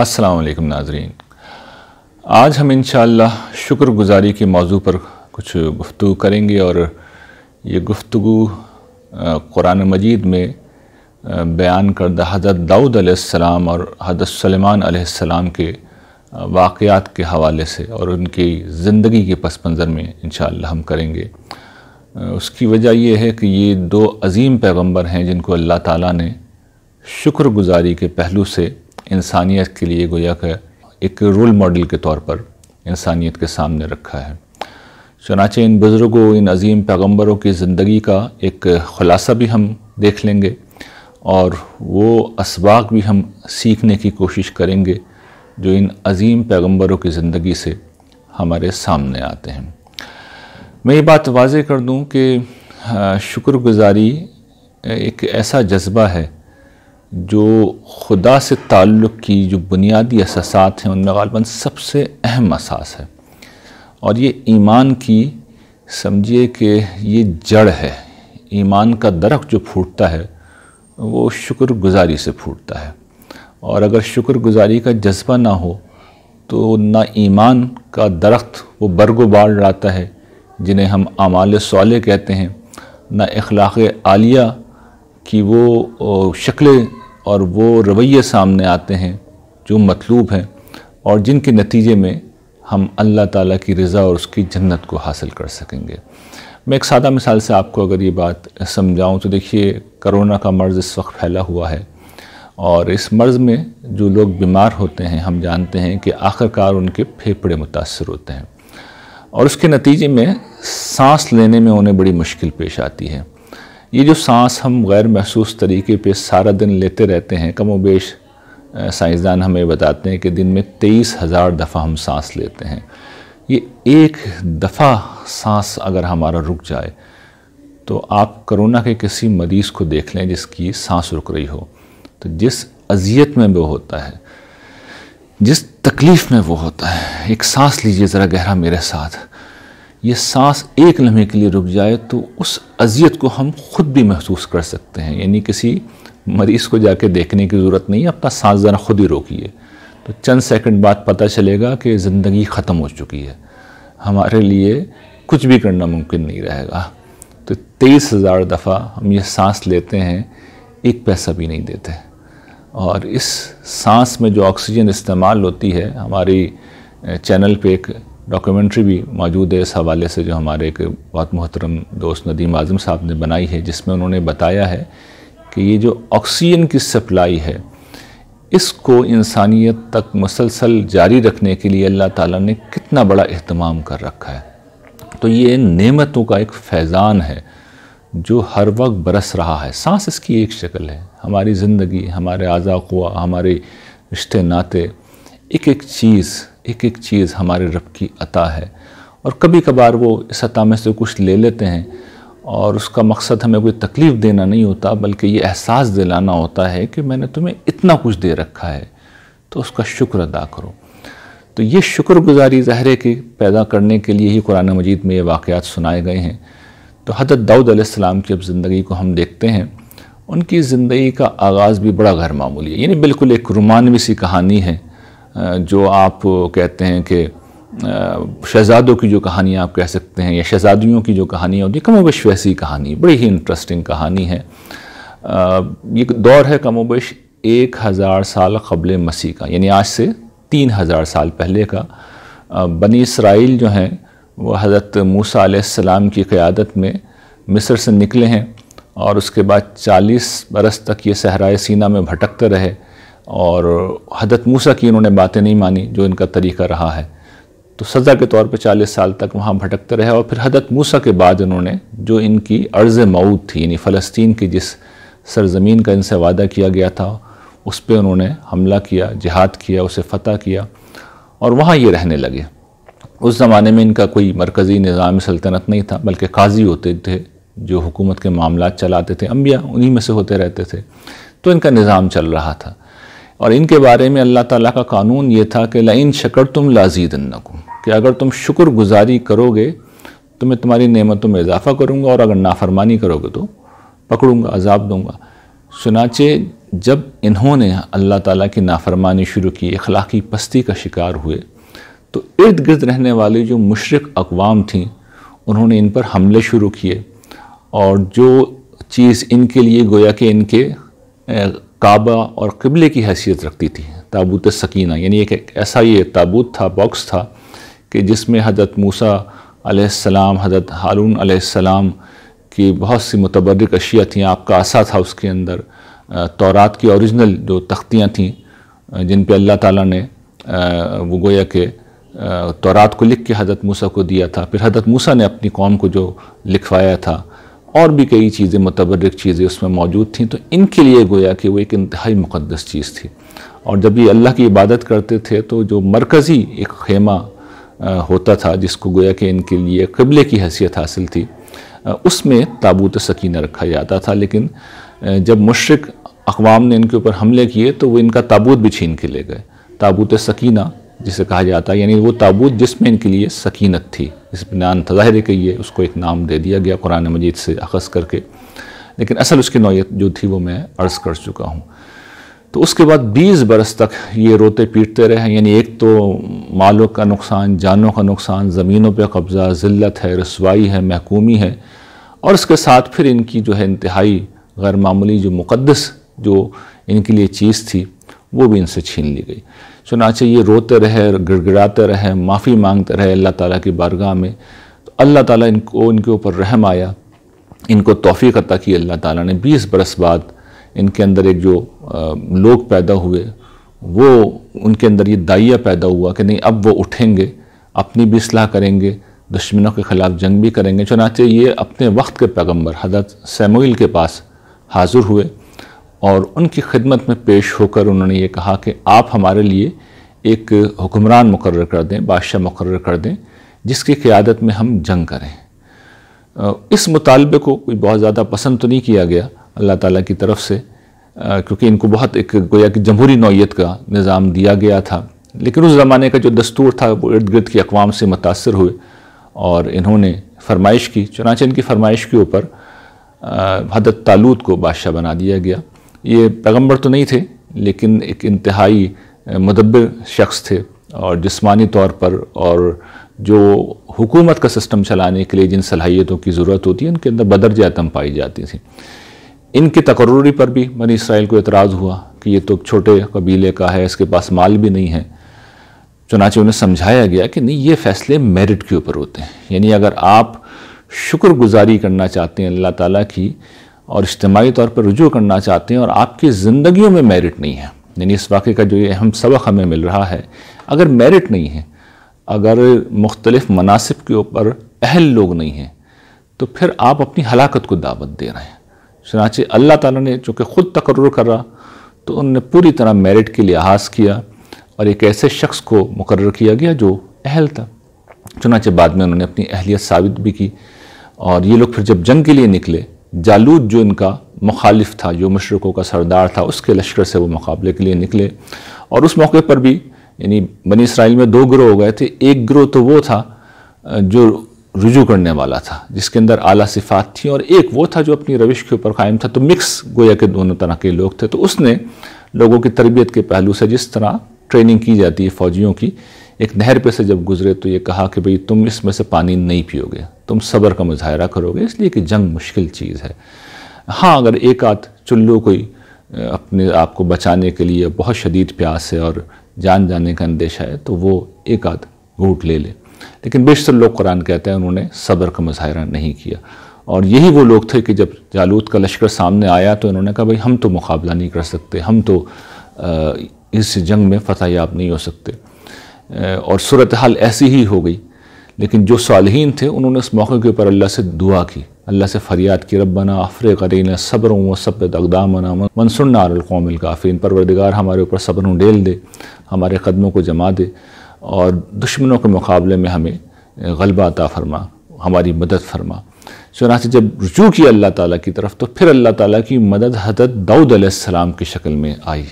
असलकम नाजरीन आज हम इन शुक्रगुजारी के मौजू पर कुछ गुफ्तु करेंगे और ये गुफ्तु कुरान मजीद में बयान करदा हज़रत दाऊद आसमाम और हज़रत सलमान के वाक़ात के हवाले से और उनकी ज़िंदगी के पस मंज़र में इन हम करेंगे उसकी वजह यह है कि ये दो अज़ीम पैगम्बर हैं जिनको अल्लाह ताली ने शुक्रगुजारी के पहलू से इंसानियत के लिए गोया का एक रोल मॉडल के तौर पर इंसानियत के सामने रखा है चनाचे इन बुज़ुर्गों इन अजीम पैगम्बरों की ज़िंदगी का एक ख़ुलासा भी हम देख लेंगे और वो इसबाक भी हम सीखने की कोशिश करेंगे जो इन अजीम पैगम्बरों की ज़िंदगी से हमारे सामने आते हैं मैं ये बात वाज कर दूँ कि शुक्रगुजारी एक ऐसा जज्बा है जो खुदा से ताल्लुक़ की जो बुनियादी असासात हैं उनमें गालबा सबसे अहम असास है और ये ईमान की समझिए कि ये जड़ है ईमान का दरख्त जो फूटता है वो शुक्रगुजारी से फूटता है और अगर शुक्रगुजारी का जज्बा ना हो तो ना ईमान का दरख्त वो बरगोबार लाता है जिन्हें हम आमाल साले कहते हैं ना अखलाक़ आलिया की वो शक्लें और वो रवैये सामने आते हैं जो मतलूब हैं और जिनके नतीजे में हम अल्लाह ताला की रज़ा और उसकी जन्नत को हासिल कर सकेंगे मैं एक सादा मिसाल से आपको अगर ये बात समझाऊं तो देखिए करोना का मर्ज़ इस वक्त फैला हुआ है और इस मर्ज़ में जो लोग बीमार होते हैं हम जानते हैं कि आखिरकार उनके फेफड़े मुतासर होते हैं और उसके नतीजे में सांस लेने में उन्हें बड़ी मुश्किल पेश आती है ये जो सांस हम गैर महसूस तरीके पे सारा दिन लेते रहते हैं कम वेश साइंसदान हमें बताते हैं कि दिन में तेईस हज़ार दफ़ा हम सांस लेते हैं ये एक दफ़ा सांस अगर हमारा रुक जाए तो आप करोना के किसी मरीज़ को देख लें जिसकी सांस रुक रही हो तो जिस अजियत में वो होता है जिस तकलीफ़ में वो होता है एक सांस लीजिए ज़रा गहरा मेरे साथ ये सांस एक लम्हे के लिए रुक जाए तो उस अजियत को हम खुद भी महसूस कर सकते हैं यानी किसी मरीज़ को जाके देखने की ज़रूरत नहीं है अपना सांस ज़रा खुद ही रोकिए तो चंद सेकंड बाद पता चलेगा कि ज़िंदगी ख़त्म हो चुकी है हमारे लिए कुछ भी करना मुमकिन नहीं रहेगा तो तेईस हज़ार दफ़ा हम ये सांस लेते हैं एक पैसा भी नहीं देते और इस सांस में जो ऑक्सीजन इस्तेमाल होती है हमारी चैनल पे एक डॉक्यूमेंट्री भी मौजूद है इस हवाले से जो हमारे एक बहुत मोहतरम दोस्त नदीम आज़म साहब ने बनाई है जिसमें उन्होंने बताया है कि ये जो ऑक्सीजन की सप्लाई है इसको इंसानियत तक मुसलसल जारी रखने के लिए अल्लाह ताला ने कितना बड़ा अहतमाम कर रखा है तो ये नेमतों का एक फैज़ान है जो हर वक्त बरस रहा है सांस इसकी एक शक्ल है हमारी ज़िंदगी हमारे आज़ा हमारे रिश्ते नाते एक एक चीज़ एक एक चीज़ हमारे रब की अता है और कभी कभार वो इस अता में से कुछ ले लेते हैं और उसका मकसद हमें कोई तकलीफ़ देना नहीं होता बल्कि ये एहसास दिलाना होता है कि मैंने तुम्हें इतना कुछ दे रखा है तो उसका शुक्र अदा करो तो ये शुक्रगुजारी ज़ाहरे के पैदा करने के लिए ही कुरान मजीद में ये वाक़ात सुनाए गए हैं तो हजरत दाऊद अलैहिस्सलाम की अब ज़िंदगी को हम देखते हैं उनकी ज़िंदगी का आगाज़ भी बड़ा गैर मामूली है यानी बिल्कुल एक रोमानवी सी कहानी है जो आप कहते हैं कि शहजादों की जो कहानियाँ आप कह सकते हैं या शहजादियों की जो कहानियाँ होती है कमोबेश वैसी कहानी बड़ी ही इंटरेस्टिंग कहानी है ये दौर है कमोबेश एक हज़ार साल कबल मसीह का यानी आज से तीन हज़ार साल पहले का बनी इसराइल जो हैं वह हज़रत मूसा आसमाम की क़्यादत में मिस्र से निकले हैं और उसके बाद चालीस बरस तक ये सहराए सीना में भटकते रहे और हजरत मूसा की इन्होंने बातें नहीं मानी जो इनका तरीका रहा है तो सज़ा के तौर पर चालीस साल तक वहाँ भटकते रहे और फिर हजरत मूसा के बाद इन्होंने जो इनकी अर्ज़ मऊद थी यानी फ़लस्तीन की जिस सरजमीन का इनसे वादा किया गया था उस पर उन्होंने हमला किया जिहाद किया उसे फ़तह किया और वहाँ ये रहने लगे उस ज़माने में इनका कोई मरकज़ी निज़ाम सल्तनत नहीं था बल्कि काजी होते थे जो हुकूमत के मामला चलाते थे अम्बिया उन्हीं में से होते रहते थे तो इनका निज़ाम चल रहा था और इनके बारे में अल्लाह ताला का कानून ये था कि लाइन शकर तुम लाजीदन्नकुम कि अगर तुम शुक्र गुजारी करोगे तो मैं तुम्हारी नेमतों में इजाफ़ा करूँगा और अगर नाफरमानी करोगे तो पकड़ूँगा अजाब दूँगा सुनाचे जब इन्होंने अल्लाह ताला की नाफरमानी शुरू की अखलाकी पस्ती का शिकार हुए तो इर्द गिर्द रहने वाली जो मुशरक अकवाम थीं उन्होंने इन पर हमले शुरू किए और जो चीज़ इनके लिए गोया कि इनके काबा और किबले की हैसियत रखती थी ताबूत सकीना यानी एक ऐसा ये ताबूत था बॉक्स था कि जिसमें हजरत मूसा अलैहिस्सलाम हजरत हारून अलैहिस्सलाम की बहुत सी मुतबरक अशिया थी आपका आसा था उसके अंदर तौरात की ओरिजिनल जो तख्तियाँ थीं जिन पर अल्लाह ताला ने वो गोया के तौरात को लिख के हजरत मूसा को दिया था फिर हजरत मूसा ने अपनी कौम को जो लिखवाया था और भी कई चीज़ें मतबरक चीज़ें उसमें मौजूद थी तो इनके लिए गोया कि वो एक इंतहाई मुकदस चीज़ थी और जब ये अल्लाह की इबादत करते थे तो जो मरकज़ी एक खेमा होता था जिसको गोया कि इनके लिए कबले की हैसियत हासिल थी उसमें ताबूत सकीना रखा जाता था लेकिन जब मशरक अकवाम ने इनके ऊपर हमले किए तो वो इनका ताबूत भी छीन के ले गए ताबूत सकीना जिसे कहा जाता है यानी वो ताबूत जिसमें इनके लिए सकीनत थी इस बिना तजाहर के लिए उसको एक नाम दे दिया गया कुरान मजीद से अखज़ करके लेकिन असल उसकी नौीयत जो थी वो मैं अर्ज़ कर चुका हूँ तो उसके बाद 20 बरस तक ये रोते पीटते रहे यानी एक तो मालों का नुकसान जानों का नुकसान ज़मीनों पर कब्ज़ा ज़िल्लत है रसवाई है महकूमी है और उसके साथ फिर इनकी जो है इंतहाई गैरमामूली जो मुक़दस जो इनके लिए चीज़ थी वो भी इनसे छीन ली गई चुनाचे ये रोते रहे गिड़गिड़ाते रहे माफ़ी मांगते रहे अल्लाह ताला की बारगाह में तो अल्लाह ताला इनको इनके ऊपर रहम आया इनको तोफ़ी अता की अल्लाह ताला ने बीस बरस बाद इनके अंदर एक जो लोग पैदा हुए वो उनके अंदर ये दाइया पैदा हुआ कि नहीं अब वो उठेंगे अपनी भी असलाह करेंगे दुश्मनों के ख़िलाफ़ जंग भी करेंगे चुनाचे ये अपने वक्त के पैगम्बर हजरत सैमुल के पास हाज़िर हुए और उनकी खिदमत में पेश होकर उन्होंने ये कहा कि आप हमारे लिए एक हुक्मरान मुकर कर दें बादशाह मुकर कर दें जिसकी क़्यादत में हम जंग करें इस मुतालबे को कोई बहुत ज़्यादा पसंद तो नहीं किया गया अल्लाह ताला की तरफ से क्योंकि इनको बहुत एक गोया कि जमहूरी नौीयत का निज़ाम दिया गया था लेकिन उस ज़माने का जो दस्तूर था वो इर्द गिर्द की अकवाम से मुतासर हुए और इन्होंने फरमाइश की चुनाच इनकी फरमाइश के ऊपर हदत तालूद को बादशाह बना दिया गया ये पैगम्बर तो नहीं थे लेकिन एक इंतहाई मदबर शख्स थे और जिसमानी तौर पर और जो हुकूमत का सिस्टम चलाने के लिए जिन सलाहियतों की ज़रूरत होती है उनके अंदर बदर जैतम पाई जाती थी इनकी तकर्री पर भी मनी इसराइल को एतराज़ हुआ कि ये तो छोटे कबीले का है इसके पास माल भी नहीं है चुनाचे उन्हें समझाया गया कि नहीं ये फ़ैसले मेरिट के ऊपर होते हैं यानी अगर आप शुक्रगुजारी करना चाहते हैं अल्लाह ताला की और इज्तमाही तौर पर रुजू करना चाहते हैं और आपकी ज़िंदगी में मेरिट नहीं है यानी इस वाक़े का जो ये अहम सबक हमें मिल रहा है अगर मेरिट नहीं है अगर मुख्तलिफ मनासिब के ऊपर अहल लोग नहीं हैं तो फिर आप अपनी हलाकत को दावत दे रहे हैं चनाचे अल्लाह ताला ने चूँकि ख़ुद तकर्र करा तो उनने पूरी तरह मेरिट के लिहाज किया और एक ऐसे शख्स को मुकर किया गया जो अहल था चुनाचे बाद में उन्होंने अपनी अहलियत साबित भी की और ये लोग फिर जब जंग के लिए निकले जालूद जो इनका मुखालिफ था जो मशरक़ों का सरदार था उसके लश्कर से वो मुकाबले के लिए निकले और उस मौके पर भी यानी बनी इसराइल में दो ग्रोह हो गए थे एक ग्रोह तो वो था जो रुजू करने वाला था जिसके अंदर आला सिफात थी और एक वो था जो अपनी रविश के ऊपर कायम था तो मिक्स गोया के दोनों तरह के लोग थे तो उसने लोगों की तरबियत के पहलू से जिस तरह ट्रेनिंग की जाती है फ़ौजियों की एक नहर पे से जब गुजरे तो ये कहा कि भई तुम इसमें से पानी नहीं पियोगे तुम सब्र का मुजाहरा करोगे इसलिए कि जंग मुश्किल चीज़ है हाँ अगर एक आध चुल्लू कोई अपने आप को बचाने के लिए बहुत शदीद प्यास है और जान जाने का अंदेशा है तो वो एक आध घूट ले ले लेकिन बेशतर लोग कुरान कहते हैं उन्होंने सब्र का मुजाहरा नहीं किया और यही वो लोग थे कि जब जालूत का लश्कर सामने आया तो इन्होंने कहा भाई हम तो मुकाबला नहीं कर सकते हम तो इस जंग में फतह याब नहीं हो सकते और सूरत हाल ऐसी ही हो गई लेकिन जो सालहीन थे उन्होंने इस मौके के ऊपर अल्लाह से दुआ की अल्लाह से फरियाद की रबना अफरे करीन सब्र व सब्त अकदाम मनसुन नारकौमिल काफ़ी परवरदिगार हमारे ऊपर सब्र डेल दे हमारे कदमों को जमा दे और दुश्मनों के मुकाबले में हमें गलबा अता फरमा हमारी मदद फरमा चुनाच जब रजू किया अल्लाह ताली की तरफ तो फिर अल्लाह ताली की मदद हजरत दाऊद आसमाम की शक्ल में आई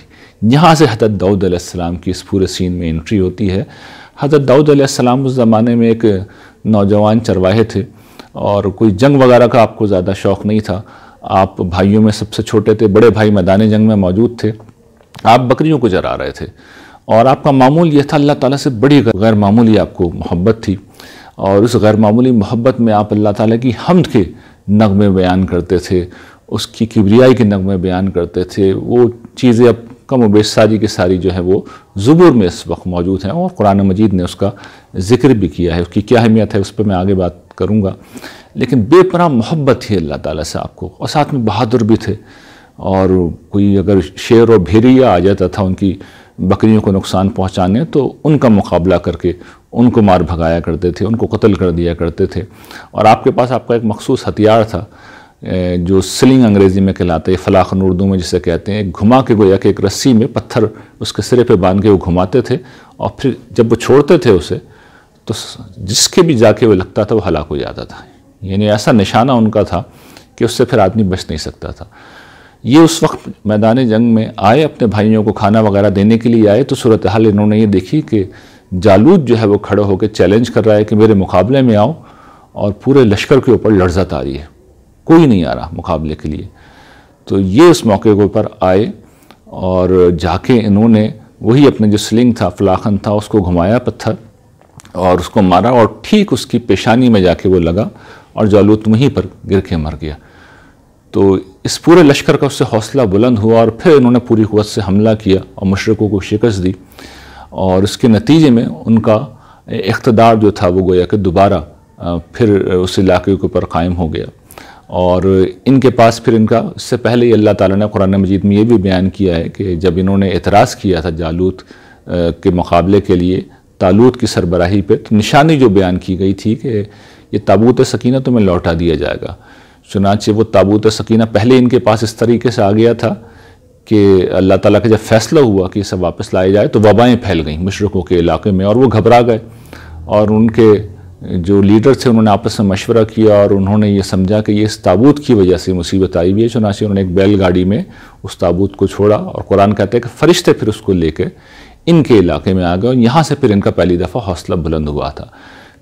यहाँ से हजरत दाऊद आसमाम की इस पूरे सीन में एंट्री होती है हज़रत दाऊद सलाम उस ज़माने में एक नौजवान चरवाहे थे और कोई जंग वगैरह का आपको ज़्यादा शौक़ नहीं था आप भाइयों में सबसे छोटे थे बड़े भाई मैदान जंग में मौजूद थे आप बकरियों को चरा रहे थे और आपका मामूल यह था अल्लाह ताला से बड़ी गैर मामूली आपको मोहब्बत थी और उस गैर मामूली मोहब्बत में आप अल्लाह ताला की हमद के नगमे बयान करते थे उसकी किबरियाई के नगमे बयान करते थे वो चीज़ें अब कम वेश सारी की सारी जो है वो जुबुर में इस वक्त मौजूद हैं और कुरान मजीद ने उसका जिक्र भी किया है उसकी क्या अहमियत है उस पर मैं आगे बात करूँगा लेकिन बेपना मोहब्बत थी अल्लाह ताली से आपको और साथ में बहादुर भी थे और कोई अगर शेर और भेरिया आ जाता था उनकी बकरियों को नुकसान पहुँचाने तो उनका मुकाबला करके उनको मार भगाया करते थे उनको कत्ल कर दिया करते थे और आपके पास आपका एक मखसूस हथियार था जो सिलिंग अंग्रेज़ी में कहलाते हैं फलाखन उर्दू में जिसे कहते हैं घुमा के गोया कि एक रस्सी में पत्थर उसके सिरे पे बांध के वो घुमाते थे और फिर जब वो छोड़ते थे उसे तो जिसके भी जाके वो लगता था वो हलाक हो जाता था यानी ऐसा निशाना उनका था कि उससे फिर आदमी बच नहीं सकता था ये उस वक्त मैदान जंग में आए अपने भाइयों को खाना वगैरह देने के लिए आए तो सूरत हाल इन्होंने ये देखी कि जालूद जो है वो खड़ा होकर चैलेंज कर रहा है कि मेरे मुकाबले में आओ और पूरे लश्कर के ऊपर लड़जत आ रही है कोई नहीं आ रहा मुकाबले के लिए तो ये उस मौके के ऊपर आए और जाके इन्होंने वही अपने जो स्लिंग था फलाखन था उसको घुमाया पत्थर और उसको मारा और ठीक उसकी पेशानी में जाके वो लगा और जालूत वहीं पर गिर के मर गया तो इस पूरे लश्कर का उससे हौसला बुलंद हुआ और फिर इन्होंने पूरी क़वत से हमला किया और मशरक़ों को शिकस्त दी और इसके नतीजे में उनका इकतदार जो था वो गोया कि दोबारा फिर उस इलाके के ऊपर कायम हो गया और इनके पास फिर इनका इससे पहले ही अल्लाह ताला ने कुरान मजीद में ये भी बयान किया है कि जब इन्होंने एतराज़ किया था जालूत के मुकाबले के लिए तालूत की सरबराही पर तो निशानी जो बयान की गई थी कि ये ताबूत सकीना तुम्हें तो लौटा दिया जाएगा चुनाचे वो ताबूत सकीना पहले इनके पास इस तरीके से आ गया था कि अल्लाह ताला का जब फैसला हुआ कि इसे वापस लाया जाए तो वबाएँ फैल गईं मशरक़ों के इलाके में और वो घबरा गए और उनके जो लीडर थे उन्होंने आपस में मशवरा किया और उन्होंने ये समझा कि ये इस ताबूत की वजह से मुसीबत आई हुई है चुनाचे उन्होंने एक बैलगाड़ी में उस ताबूत को छोड़ा और कुरान कहते हैं कि फरिश्ते फिर उसको लेके इनके इलाके में आ गए और यहाँ से फिर इनका पहली दफ़ा हौसला बुलंद हुआ था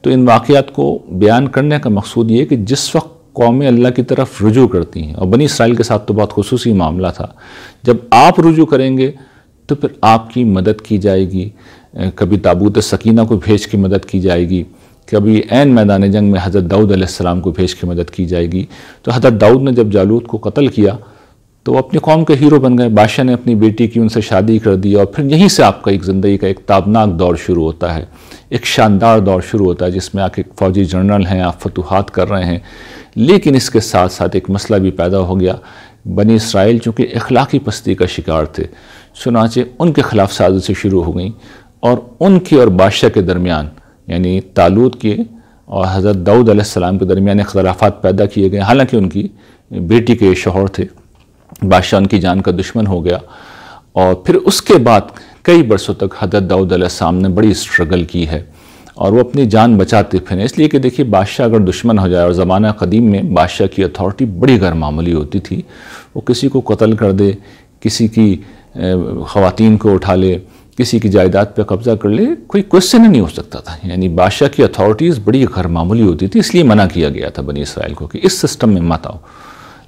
तो इन वाक़ात को बयान करने का मकसूद ये कि जिस वक्त कौमें अल्लाह की तरफ रुजू करती हैं और बनी इसराइल के साथ तो बहुत खसूस मामला था जब आप रुजू करेंगे तो फिर आपकी मदद की जाएगी कभी ताबूत सकीना को भेज के मदद की जाएगी कि अभी एन मैदान जंग में हज़रत दाऊद अलैहिस्सलाम को भेज के मदद की जाएगी तो हज़रत दाऊद ने जब जालूद को कत्ल किया तो अपने कौम के हीरो बन गए बादशाह ने अपनी बेटी की उनसे शादी कर दी और फिर यहीं से आपका एक ज़िंदगी का एक ताबनाक दौर शुरू होता है एक शानदार दौर शुरू होता है जिसमें आप एक फ़ौजी जनरल हैं आप फतूहत कर रहे हैं लेकिन इसके साथ साथ एक मसला भी पैदा हो गया बनी इसराइल चूँकि अखलाकी पस्ती का शिकार थे सुनाचे उनके ख़िलाफ़ साजिशें शुरू हो गई और उनके और बादशाह के दरमियान यानी तालूत के और हज़रत दाऊद अलैहिस्सलाम के दरमियान अख्तलाफ़ पैदा किए गए हालांकि उनकी बेटी के शोहर थे बादशाह उनकी जान का दुश्मन हो गया और फिर उसके बाद कई बरसों तक हजरत दाऊद अलैहिस्सलाम ने बड़ी स्ट्रगल की है और वो अपनी जान बचाते फिर इसलिए कि देखिए बादशाह अगर दुश्मन हो जाए और ज़माना कदीम में बादशाह की अथॉरिटी बड़ी मामूली होती थी वो किसी को कत्ल कर दे किसी की ख़वातीन को उठा ले किसी की जायदाद पर कब्जा कर ले कोई क्वेश्चन ही नहीं हो सकता था यानी बादशाह की अथॉरिटीज़ बड़ी घर मामूली होती थी इसलिए मना किया गया था बनी इसराइल को कि इस सिस्टम में मत आओ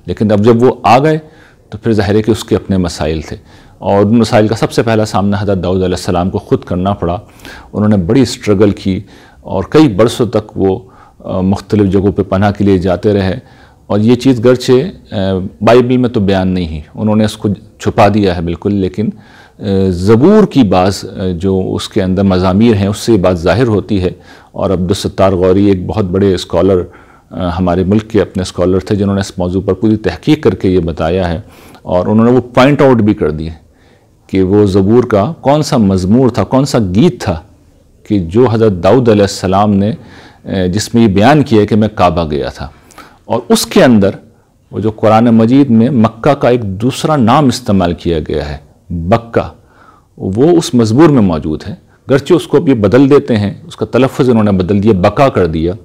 लेकिन अब जब वो आ गए तो फिर ज़ाहिर है कि उसके अपने मसाइल थे और उन मसाइल का सबसे पहला सामना हजरत दाऊद सलाम को ख़ुद करना पड़ा उन्होंने बड़ी स्ट्रगल की और कई बरसों तक वो मुख्तलिफ़ जगहों पर पनाह के लिए जाते रहे और ये चीज़ गर्चे बाइबल में तो बयान नहीं है उन्होंने उसको छुपा दिया है बिल्कुल लेकिन ज़बूर की बाज़ जो उसके अंदर मजामीर हैं उससे बात ज़ाहिर होती है और अब्दुलस्तार गौरी एक बहुत बड़े स्कॉलर हमारे मुल्क के अपने स्कॉलर थे जिन्होंने इस मौजू पर पूरी तहकीक करके ये बताया है और उन्होंने वो पॉइंट आउट भी कर दिए कि वो ज़बूर का कौन सा मजमूर था कौन सा गीत था कि जो हज़रत दाऊद आसमाम ने जिसमें ये बयान किया कि मैं काबा गया था और उसके अंदर वो जो कुरान मजीद में मक्का का एक दूसरा नाम इस्तेमाल किया गया है बक्का वो उस मजबूर में मौजूद है गर्चे उसको अब ये बदल देते हैं उसका तलफ़ इन्होंने बदल दिया बका कर दिया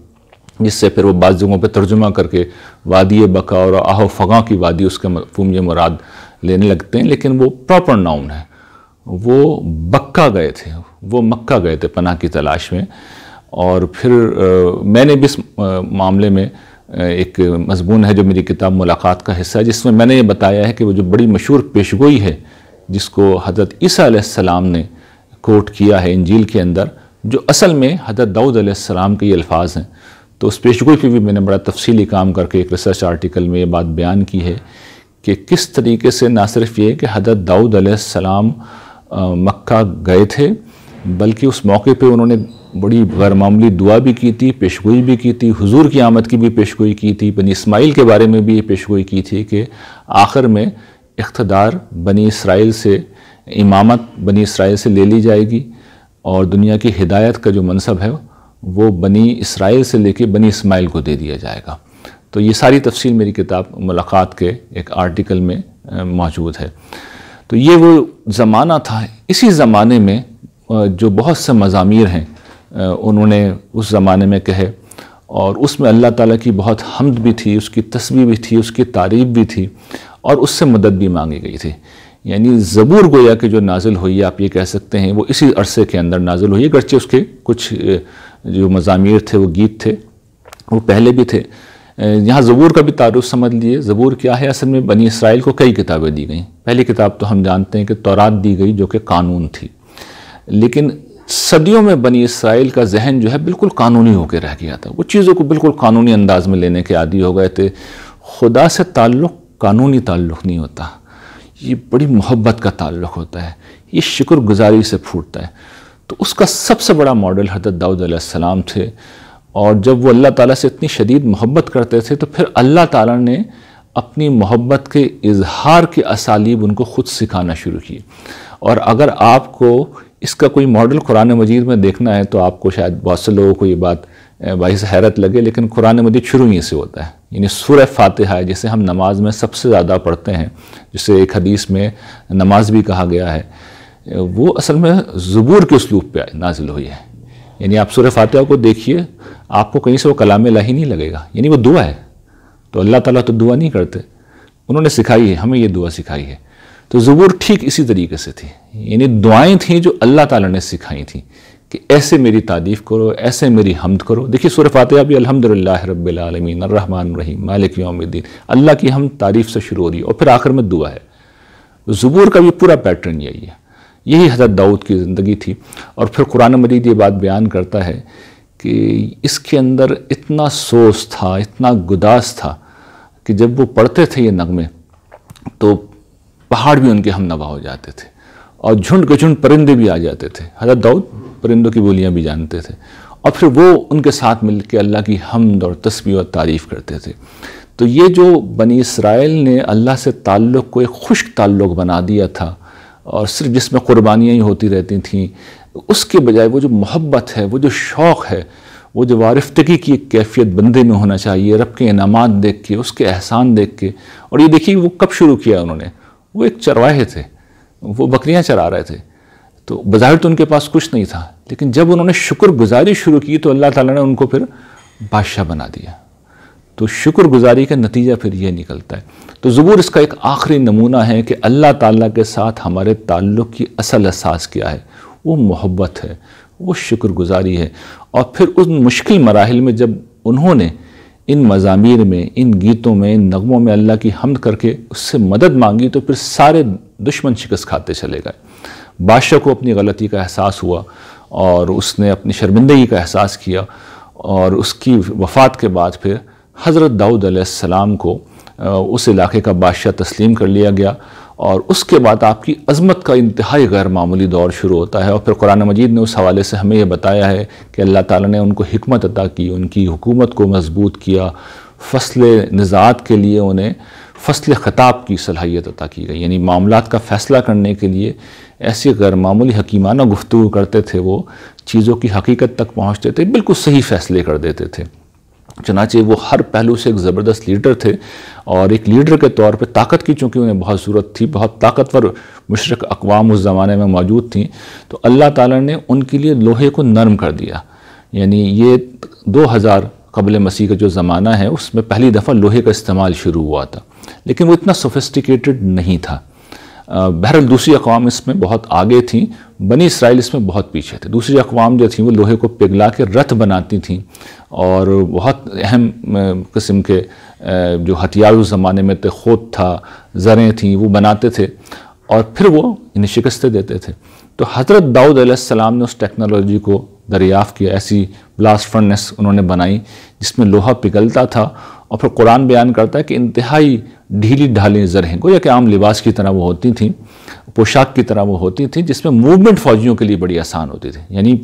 जिससे फिर वो बाद जगहों पर तर्जुमा करके वादी बका और आहो फ़गा की वादी उसके फूम मुराद लेने लगते हैं लेकिन वो प्रॉपर नाउन है वो बक्का गए थे वो मक्का गए थे पनाह की तलाश में और फिर आ, मैंने भी इस मामले में एक मजमून है जो मेरी किताब मुलाकात का हिस्सा है जिसमें मैंने ये बताया है कि वो जो बड़ी मशहूर पेशगोई है जिसको हज़रत ईसीम ने कोट किया है इंजील के अंदर जो असल में हज़रत दाऊद आसमाम के ये अल्फाज हैं तो उस पेशगोई पर भी मैंने बड़ा तफसली काम करके एक रिसर्च आर्टिकल में ये बात बयान की है कि किस तरीके से ना सिर्फ ये कि हज़रत दाऊद आसमाम मक्का गए थे बल्कि उस मौके पर उन्होंने बड़ी गैरमामूली दुआ भी की थी पेशगोई भी की थी हजूर की आमद की भी पेशगोई की थी बनी इसमाइल के बारे में भी ये पेशगोई की थी कि आखिर में इकतदार बनी इसराइल से इमामत बनी इसराइल से ले ली जाएगी और दुनिया की हिदायत का जो मनसब है वो बनी इसराइल से लेके बनी इसमाइल को दे दिया जाएगा तो ये सारी तफसील मेरी किताब मुलाकात के एक आर्टिकल में मौजूद है तो ये वो ज़माना था इसी ज़माने में जो बहुत से मज़ामिर हैं उन्होंने उस ज़माने में कहे और उसमें अल्लाह ताला की बहुत हमद भी थी उसकी तस्वीर भी थी उसकी तारीफ भी थी और उससे मदद भी मांगी गई थी यानी ज़बूर गोया कि जो नाजिल हुई है आप ये कह सकते हैं वो इसी अरसे के अंदर नाजिल हुई गर्चे उसके कुछ जो मजामिर थे वो गीत थे वो पहले भी थे यहाँ ज़बूर का भी तारुफ समझ लिए ज़बूर क्या है असल में बनी इसराइल को कई किताबें दी गई पहली किताब तो हम जानते हैं कि तौरात दी गई जो कि कानून थी लेकिन सदियों में बनी इसराइल का जहन जो है बिल्कुल कानूनी होकर रह गया था वो चीज़ों को बिल्कुल कानूनी अंदाज में लेने के आदि हो गए थे खुदा से ताल्लुक़ कानूनी ताल्लुक़ नहीं होता ये बड़ी मोहब्बत का ताल्लुक़ होता है ये शिक्र गुजारी से फूटता है तो उसका सबसे बड़ा मॉडल हजरत दाऊद सलाम थे और जब वो अल्लाह ताला से इतनी शदीद मोहब्बत करते थे तो फिर अल्लाह ताला ने अपनी मोहब्बत के इजहार के असालीब उनको ख़ुद सिखाना शुरू किए और अगर आपको इसका कोई मॉडल कुरान मजीद में देखना है तो आपको शायद बहुत से लोगों को ये बात बाईस हैरत लगे लेकिन कुरान मजीद शुरू ही से होता है यानी सुर फातिहा जिसे हम नमाज में सबसे ज़्यादा पढ़ते हैं जिसे एक हदीस में नमाज भी कहा गया है वो असल में ज़बूर के उसलूब पर नाजिल हुई है यानी आप सुर फातिहा को देखिए आपको कहीं से वो कलाम लाही नहीं लगेगा यानी वो दुआ है तो अल्लाह ताला तो दुआ नहीं करते उन्होंने सिखाई है हमें ये दुआ सिखाई है तो ज़बूर ठीक इसी तरीके से थी यानी दुआएं थीं जो अल्लाह ताला ने सिखाई थी कि ऐसे मेरी तारीफ़ करो ऐसे मेरी हमद करो देखिए सूर फातिहा भी अलहमदिल्ला रबालमीन रहीम मालिक योमद्दीन अल्लाह की हम तारीफ़ से शुरू हो रही है और फिर आखिर में दुआ है ज़बूर का भी पूरा पैटर्न यही है यही हज़रत दाऊद की ज़िंदगी थी और फिर कुरान मजीद ये बात बयान करता है कि इसके अंदर इतना सोस था इतना गुदास था कि जब वो पढ़ते थे ये नगमे तो पहाड़ भी उनके हम नवा हो जाते थे और झुंड के झुंड परिंदे भी आ जाते थे हजरत दाऊद परिंदों की बोलियाँ भी जानते थे और फिर वो उनके साथ मिल के अल्लाह की हमद और तस्वीर और तारीफ़ करते थे तो ये जो बनी इसराइल ने अल्लाह से ताल्लुक़ को एक खुश्क ताल्लुक़ बना दिया था और सिर्फ जिसमें क़ुरबानियाँ ही होती रहती थीं उसके बजाय वो जो मोहब्बत है वो जो शौक़ है वो जो वारफ्तगी की एक कैफियत बंदे में होना चाहिए रब के इनाम देख के उसके एहसान देख के और ये देखिए वो कब शुरू किया उन्होंने वो एक चरवाहे थे वो बकरियाँ चरा रहे थे तो बाज़ाहिर तो उनके पास कुछ नहीं था लेकिन जब उन्होंने शुक्रगुजारी शुरू की तो अल्लाह ताला ने उनको फिर बादशाह बना दिया तो शुक्रगुजारी का नतीजा फिर ये निकलता है तो ज़बूर इसका एक आखिरी नमूना है कि अल्लाह ताला के साथ हमारे ताल्लुक़ की असल असास क्या है वो मोहब्बत है वो शुक्रगुजारी है और फिर उस मुश्किल मराहल में जब उन्होंने इन मज़ामिर में इन गीतों में इन नगमों में अल्लाह की हमद करके उससे मदद मांगी तो फिर सारे दुश्मन शिकस्त खाते चले गए बादशाह को अपनी गलती का एहसास हुआ और उसने अपनी शर्मिंदगी का एहसास किया और उसकी वफ़ात के बाद फिर हज़रत दाऊद को उस इलाके का बादशाह तस्लीम कर लिया गया और उसके बाद आपकी अजमत का इंतहाई गैर मामूली दौर शुरू होता है और फिर कुरान मजीद ने उस हवाले से हमें यह बताया है कि अल्लाह ताला ने उनको हमत अदा की उनकी हुकूमत को मजबूत किया फसल निज़ात के लिए उन्हें फसल ख़ताब की सलाहियत अदा की गई यानी मामला का फ़ैसला करने के लिए ऐसी मामूली हकीमाना गुफ्तु करते थे वो चीज़ों की हकीकत तक पहुँचते थे बिल्कुल सही फ़ैसले कर देते थे चनाचे वो हर पहलू से एक ज़बरदस्त लीडर थे और एक लीडर के तौर पे ताकत की चूँकि उन्हें बहुत ज़रूरत थी बहुत ताकतवर मशरक अकवाम उस ज़माने में मौजूद थी तो अल्लाह ताला ने उनके लिए लोहे को नरम कर दिया यानी ये 2000 कबल मसीह का जो ज़माना है उसमें पहली दफ़ा लोहे का इस्तेमाल शुरू हुआ था लेकिन वो इतना सोफिस्टिकेटेड नहीं था बहरल दूसरी अकवाम इसमें बहुत आगे थी बनी इसराइल इसमें बहुत पीछे थे दूसरी अकवाम जो थी वो लोहे को पिघला के रथ बनाती थी और बहुत अहम किस्म के जो हथियार उस ज़माने में थे खोद था ज़रें थीं वो बनाते थे और फिर वो इन्हें शिकस्तें देते थे तो हज़रत दाऊद सलाम ने उस टेक्नोलॉजी को दरियाफ़ किया ऐसी ब्लास्ट फर्नेस उन्होंने बनाई जिसमें लोहा पिघलता था और फिर कुरान बयान करता है कि इंतहाई ढीली ढाली जरहें गोया कि आम लिबास की तरह वो होती थी पोशाक की तरह वो होती थी जिसमें मूवमेंट फ़ौजियों के लिए बड़ी आसान होती थी यानी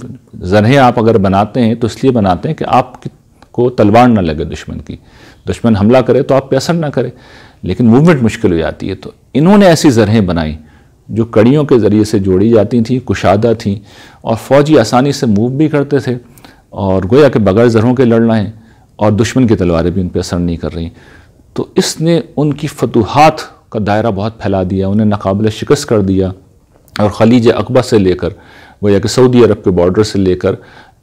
जरहें आप अगर बनाते हैं तो इसलिए बनाते हैं कि आप को तलवार ना लगे दुश्मन की दुश्मन हमला करे तो आप पे असर ना करें लेकिन मूवमेंट मुश्किल हो जाती है तो इन्होंने ऐसी जरहें बनाई जो कड़ियों के ज़रिए से जोड़ी जाती थी कुशादा थी और फ़ौजी आसानी से मूव भी करते थे और गोया कि बगैर जरहों के लड़ना है और दुश्मन की तलवारें भी उन पर असर नहीं कर रही तो इसने उनकी फतूहत का दायरा बहुत फैला दिया उन्हें नाकबिल शिकस्त कर दिया और खलीज अकबा से लेकर वह कि सऊदी अरब के बॉर्डर से लेकर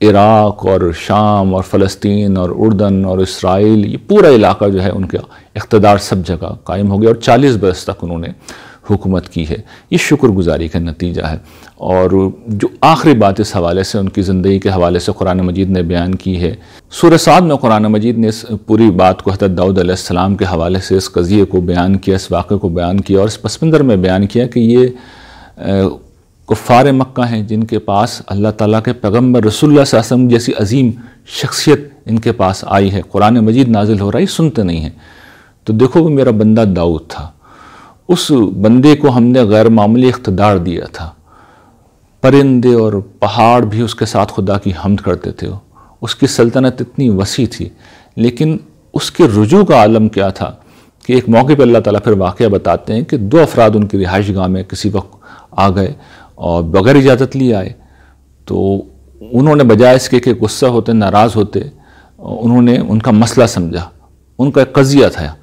इराक़ और शाम और फ़लस्तीन और उर्दन और इसराइल ये पूरा इलाका जो है उनका इकतदार सब जगह कायम हो गया और चालीस बरस तक उन्होंने हुकूमत की है ये शुक्रगुजारी का नतीजा है और जो आखिरी बात इस हवाले से उनकी ज़िंदगी के हवाले से कुरान मजीद ने बयान की है सूरसाद में कुरान मजीद ने इस पूरी बात को हजरत दाऊद के हवाले से इस कज़िए को बयान किया इस वाक़े को बयान किया और इस पसमंदर में बयान किया कि ये कुफ़ार मक्का हैं जिनके पास अल्लाह ताला के पैगम्बर रसुल्लासम जैसी अजीम शख्सियत इनके पास आई है कुरान मजीद नाजिल हो रहा है सुनते नहीं हैं तो देखो वो मेरा बंदा दाऊद था उस बंदे को हमने गैर मामूली इकतदार दिया था परिंदे और पहाड़ भी उसके साथ खुदा की हमद करते थे उसकी सल्तनत इतनी वसी थी लेकिन उसके रुजू का आलम क्या था कि एक मौके पर अल्लाह ताला फिर वाक़ बताते हैं कि दो अफराद उनकी रिहाइश गाह में किसी वक्त आ गए और बगैर इजाज़त लिए आए तो उन्होंने बजाय इसके कि गुस्सा होते नाराज़ होते उन्होंने उनका मसला समझा उनका एक कज़िया था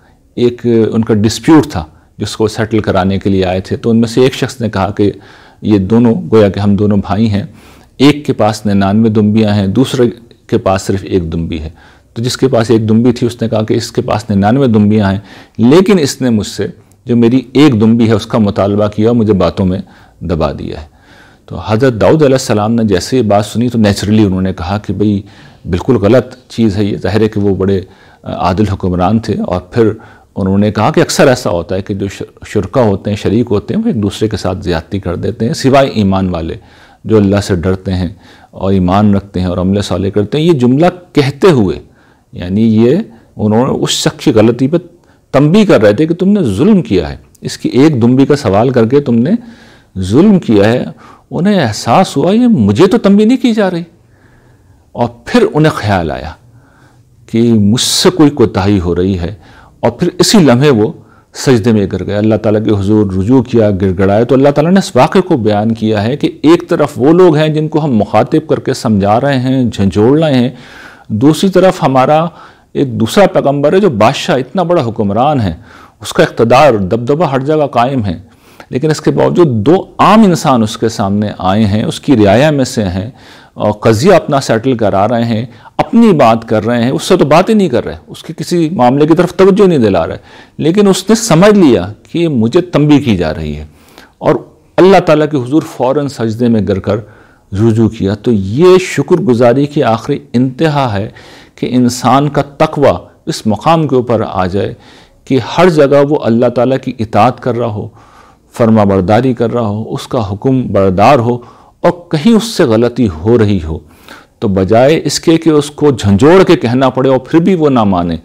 एक उनका डिस्प्यूट था जिसको सेटल कराने के लिए आए थे तो उनमें से एक शख्स ने कहा कि ये दोनों गोया कि हम दोनों भाई हैं एक के पास निन्यानवे दुम्बियाँ हैं दूसरे के पास सिर्फ एक दुम्बी है तो जिसके पास एक दुम्बी थी उसने कहा कि इसके पास निन्यानवे दुम्बियाँ हैं लेकिन इसने मुझसे जो मेरी एक दुम्बी है उसका मुतालबा किया और मुझे बातों में दबा दिया है तो हज़रत दाऊद सलाम ने जैसे ये बात सुनी तो नेचुरली उन्होंने कहा कि भई बिल्कुल गलत चीज़ है ये ज़ाहिर है कि वो बड़े आदिल हुक्मरान थे और फिर उन्होंने कहा कि अक्सर ऐसा होता है कि जो शुरा होते हैं शरीक होते हैं वो एक दूसरे के साथ ज़्यादती कर देते हैं सिवाय ईमान वाले जो अल्लाह से डरते हैं और ईमान रखते हैं और अमले साले करते हैं ये जुमला कहते हुए यानी ये उन्होंने उस शख्स की गलती पर तंबी कर रहे थे कि तुमने जुल्म किया है इसकी एक दुम्बी का सवाल करके तुमने जुल्म किया है उन्हें एहसास हुआ ये मुझे तो तंबी नहीं की जा रही और फिर उन्हें ख्याल आया कि मुझसे कोई कोताही हो रही है और फिर इसी लम्हे वो सजदे में गिर गए अल्लाह ताला के हजूर रुजू किया गिड़गड़ाए तो अल्लाह ताला ने इस वाक़े को बयान किया है कि एक तरफ वो लोग हैं जिनको हम मुखातिब करके समझा रहे हैं झंझोड़ रहे हैं दूसरी तरफ हमारा एक दूसरा पैगम्बर है जो बादशाह इतना बड़ा हुक्मरान है उसका इकतदार दबदबा हर जगह कायम है लेकिन इसके बावजूद दो आम इंसान उसके सामने आए हैं उसकी रियाया में से हैं कजिया अपना सेटल करा रहे हैं अपनी बात कर रहे हैं उससे तो बात ही नहीं कर रहे उसके किसी मामले की तरफ तवज्जो नहीं दिला रहे लेकिन उसने समझ लिया कि मुझे तंबी की जा रही है और अल्लाह ताला के हुजूर फ़ौर सजदे में गिर कर रुजू किया तो ये शुक्रगुजारी की आखिरी इंतहा है कि इंसान का तकवा इस मकाम के ऊपर आ जाए कि हर जगह वो अल्लाह ताला की इतात कर रहा हो फर्मा कर रहा हो उसका हुक्म बरदार हो और कहीं उससे गलती हो रही हो तो बजाय इसके कि उसको झंझोड़ के कहना पड़े और फिर भी वो ना माने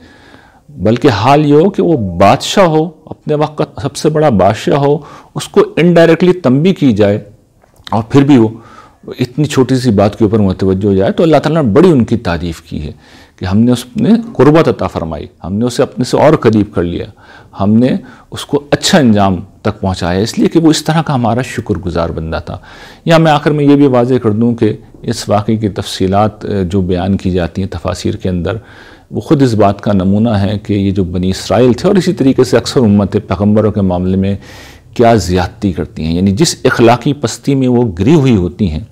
बल्कि हाल ये हो कि वो बादशाह हो अपने वक्त का सबसे बड़ा बादशाह हो उसको इनडायरेक्टली तंबी की जाए और फिर भी वो इतनी छोटी सी बात के ऊपर मतवजह हो जाए तो अल्लाह ताला ने बड़ी उनकी तारीफ़ की है कि हमने उसने कुर्बत अता फरमाई हमने उसे अपने से और करीब कर लिया हमने उसको अच्छा अंजाम तक पहुंचाया इसलिए कि वो इस तरह का हमारा शुक्रगुजार बंदा था या मैं आखिर में ये भी वाजे कर दूँ कि इस वाक़े की तफसीत जो बयान की जाती हैं तफासिर के अंदर वो ख़ुद इस बात का नमूना है कि ये जो बनी इसराइल थे और इसी तरीके से अक्सर उम्मत पैगम्बरों के मामले में क्या ज़्यादती करती हैं यानी जिस अखलाकी पस्ती में वो गिरी हुई होती हैं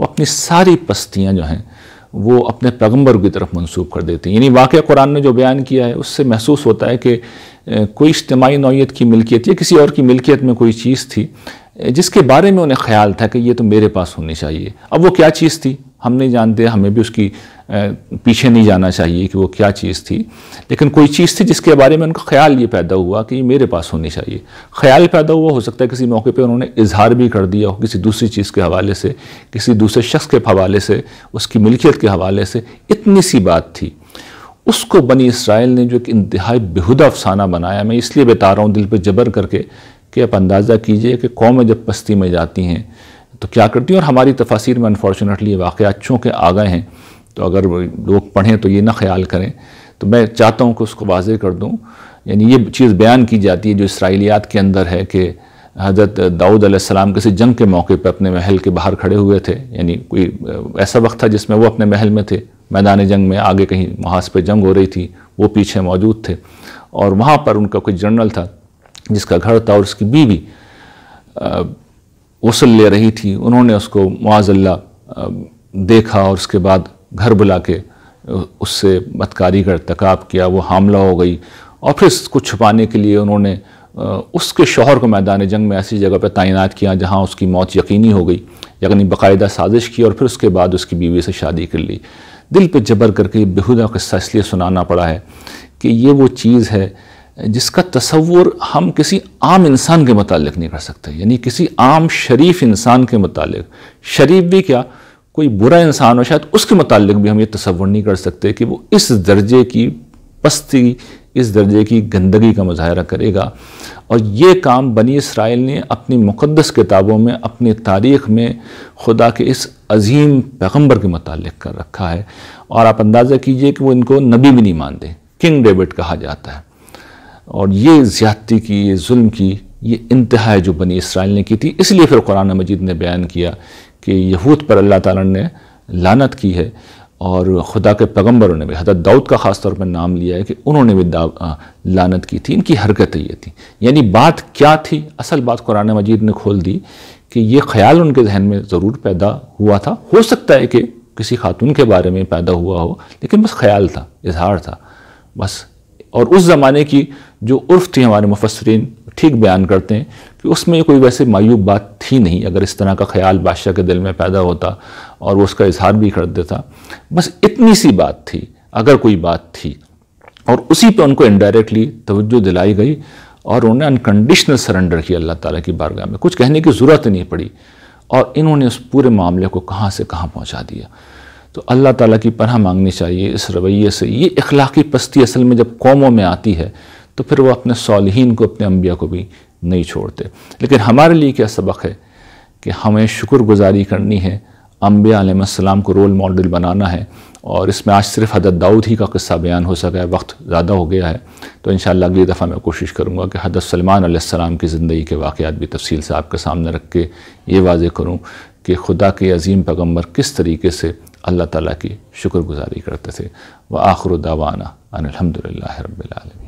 वो अपनी सारी पस्तियाँ जो हैं वो अपने पैगम्बर की तरफ मनसूब कर देती हैं यानी वाक़ कुरान ने जो बयान किया है उससे महसूस होता है कि कोई इज्तमाही नौीयत की मिलकियत या किसी और की मिल्कियत में कोई चीज़ थी जिसके बारे में उन्हें ख्याल था कि ये तो मेरे पास होनी चाहिए अब वो क्या चीज़ थी हम नहीं जानते हमें भी उसकी पीछे नहीं जाना चाहिए कि वो क्या चीज़ थी लेकिन कोई चीज़ थी जिसके बारे में उनका ख्याल ये पैदा हुआ कि ये मेरे पास होनी चाहिए ख्याल पैदा हुआ हो सकता है किसी मौके पे उन्होंने इजहार भी कर दिया हो किसी दूसरी चीज़ के हवाले से किसी दूसरे शख्स के हवाले से उसकी मिल्कियत के हवाले से इतनी सी बात थी उसको बनी इसराइल ने जो एक इंतहाई बेहुदा अफसाना बनाया मैं इसलिए बता रहा हूँ दिल पर जबर करके कि आप अंदाज़ा कीजिए कि कौमें जब पस्ती में जाती हैं तो क्या करती हैं और हमारी तफासिर में अनफॉर्चुनेटली वाक़ात चूँकि आ गए हैं तो अगर लोग पढ़ें तो ये ना ख्याल करें तो मैं चाहता हूँ कि उसको वाजे कर दूँ यानी ये चीज़ बयान की जाती है जो इसराइलियात के अंदर है कि हजरत दाऊद आसमाम किसी जंग के मौके पर अपने महल के बाहर खड़े हुए थे यानी कोई ऐसा वक्त था जिसमें वो अपने महल में थे मैदान जंग में आगे कहीं महाज पर जंग हो रही थी वो पीछे मौजूद थे और वहाँ पर उनका कोई जनरल था जिसका घर था और उसकी बीवी वसल ले रही थी उन्होंने उसको मुआजल्ला देखा और उसके बाद घर बुला के उससे बदकारी का इरतकब किया वो हमला हो गई और फिर उसको छुपाने के लिए उन्होंने उसके शोहर को मैदान जंग में ऐसी जगह पर तैनात किया जहाँ उसकी मौत यकीनी हो गई यानी बाकायदा साजिश की और फिर उसके बाद उसकी बीवी से शादी कर ली दिल पर जबर करके बेहूदा किस्सा इसलिए सुनाना पड़ा है कि ये वो चीज़ है जिसका तस्वुर हम किसी आम इंसान के मतलब नहीं कर सकते यानी किसी आम शरीफ इंसान के मतलब शरीफ भी क्या कोई बुरा इंसान हो शायद उसके मतलब भी हम ये तस्वुर नहीं कर सकते कि वो इस दर्जे की पस्ती इस दर्जे की गंदगी का मुजाहरा करेगा और ये काम बनी इसराइल ने अपनी मुक़दस किताबों में अपनी तारीख़ में खुदा के इस अजीम पैगम्बर के मतलब कर रखा है और आप अंदाज़ा कीजिए कि वो इनको नबी भी नहीं मानते किंग डेविड कहा जाता है और ये ज़्यादती की ये जुल्म की ये इंतहा जो बनी इसराइल ने की थी इसलिए फिर कुरान मजीद ने बयान किया कि यहूद पर अल्लाह ताला ने लानत की है और ख़ुदा के पैगम्बरों ने भी हजरत दाऊद का ख़ास तौर पर नाम लिया है कि उन्होंने भी आ, लानत की थी इनकी हरकतें ये थी यानी बात क्या थी असल बात कुरान मजीद ने खोल दी कि ये ख्याल उनके जहन में ज़रूर पैदा हुआ था हो सकता है कि किसी खातून के बारे में पैदा हुआ हो लेकिन बस ख्याल था इजहार था बस और उस ज़माने की जो उर्फ थी हमारे मुफसरीन ठीक बयान करते हैं कि उसमें कोई वैसे मायूब बात थी नहीं अगर इस तरह का ख्याल बादशाह के दिल में पैदा होता और वो उसका इजहार भी कर देता बस इतनी सी बात थी अगर कोई बात थी और उसी पर उनको इनडायरेक्टली तवज्जो दिलाई गई और उन्होंने अनकंडीशनल सरेंडर किया अल्लाह ताला की बारगाह में कुछ कहने की ज़रूरत नहीं पड़ी और इन्होंने उस पूरे मामले को कहाँ से कहाँ पहुँचा दिया तो अल्लाह ताला की पनह मांगनी चाहिए इस रवैये से ये इखलाकी पस्ती असल में जब कौमों में आती है तो फिर वह अपने सालहन को अपने अम्बिया को भी नहीं छोड़ते लेकिन हमारे लिए क्या सबक है कि हमें शुक्रगुजारी करनी है अम्बे को रोल मॉडल बनाना है और इसमें आज सिर्फ हदत दाऊद ही का किस्सा बयान हो सका है वक्त ज़्यादा हो गया है तो इन अगली दफ़ा मैं कोशिश करूँगा कि हजरत सलमान की ज़िंदगी के वाक़ात भी तफसील से आपके सामने रख के ये वाजे करूँ कि खुदा के अजीम पैगम्बर किस तरीके से अल्लाह ताली की शुक्रगुजारी करते थे व आखर दावाना अनहमदिल्ला रबालमी